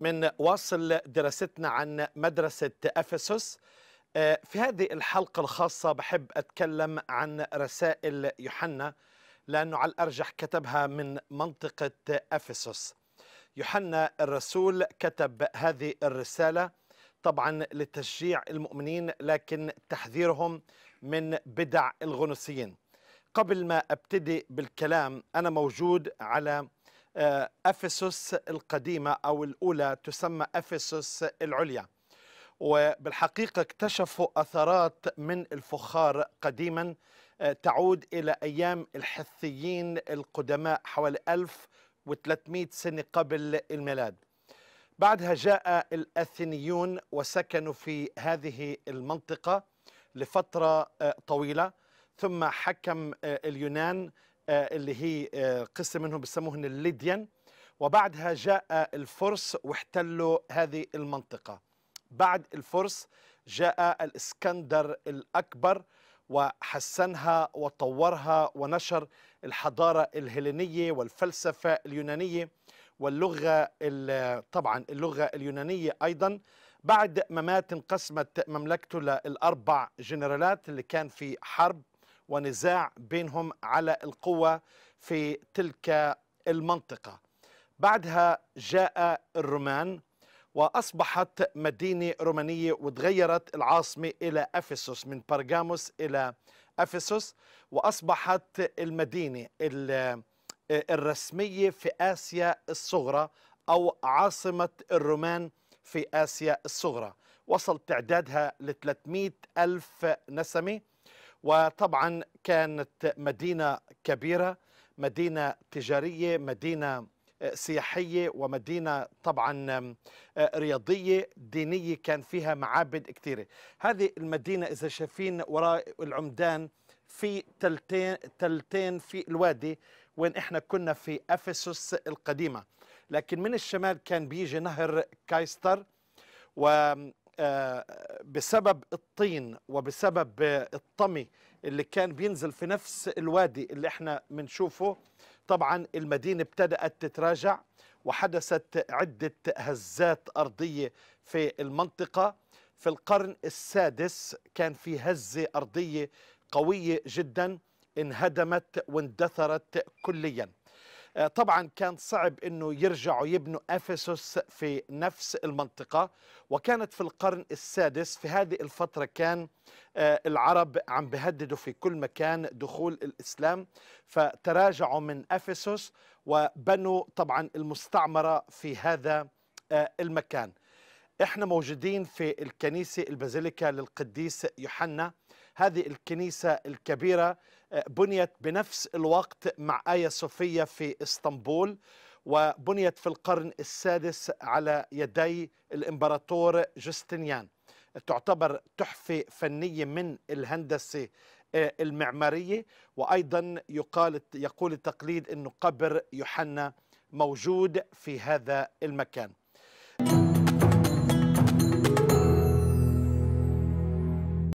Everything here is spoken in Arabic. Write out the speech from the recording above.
من واصل دراستنا عن مدرسة أفسس آه، في هذه الحلقة الخاصة بحب أتكلم عن رسائل يوحنا لأنه على الأرجح كتبها من منطقة أفسس يوحنا الرسول كتب هذه الرسالة طبعا لتشجيع المؤمنين لكن تحذيرهم من بدع الغنوصيين قبل ما أبتدي بالكلام أنا موجود على آه، أفسس القديمة أو الأولى تسمى أفسس العليا وبالحقيقة اكتشفوا أثرات من الفخار قديما آه، تعود إلى أيام الحثيين القدماء حوالي 1300 سنة قبل الميلاد بعدها جاء الأثينيون وسكنوا في هذه المنطقة لفترة آه، طويلة ثم حكم اليونان آه، اللي هي آه، قسم منهم بسموهن الليديان وبعدها جاء آه، الفرس واحتلوا هذه المنطقة بعد الفرس جاء الإسكندر الأكبر وحسنها وطورها ونشر الحضارة الهيلينية والفلسفة اليونانية واللغة طبعا اللغة اليونانية أيضا بعد ما مات انقسمت مملكته للأربع جنرالات اللي كان في حرب ونزاع بينهم على القوة في تلك المنطقة بعدها جاء الرومان وأصبحت مدينة رومانية وتغيرت العاصمة إلى أفسوس من برغاموس إلى أفسوس وأصبحت المدينة الرسمية في آسيا الصغرى أو عاصمة الرومان في آسيا الصغرى وصل تعدادها ل 300 ألف نسمة وطبعا كانت مدينة كبيرة مدينة تجارية مدينة آه، سياحية ومدينة طبعا آه، رياضية دينية كان فيها معابد كثيرة هذه المدينة إذا شايفين وراء العمدان في تلتين, تلتين في الوادي وين احنا كنا في افسس القديمه لكن من الشمال كان بيجي نهر كايستر و آه، بسبب الطين وبسبب الطمي اللي كان بينزل في نفس الوادي اللي احنا بنشوفه طبعا المدينة ابتدأت تتراجع وحدثت عدة هزات أرضية في المنطقة في القرن السادس كان في هزة أرضية قوية جدا انهدمت واندثرت كلياً آه، طبعا كان صعب أنه يرجعوا يبنوا أفسس في نفس المنطقة وكانت في القرن السادس في هذه الفترة كان آه، العرب عم بهددوا في كل مكان دخول الإسلام فتراجعوا من أفسس وبنوا طبعا المستعمرة في هذا آه، المكان احنا موجودين في الكنيسة البازيليكا للقديس يوحنا هذه الكنيسة الكبيرة آه، بنيت بنفس الوقت مع آيا صوفيا في اسطنبول وبنيت في القرن السادس على يدي الإمبراطور جستنيان تعتبر تحفة فنية من الهندسة آه، المعمارية وأيضا يقال يقول التقليد أنه قبر يوحنا موجود في هذا المكان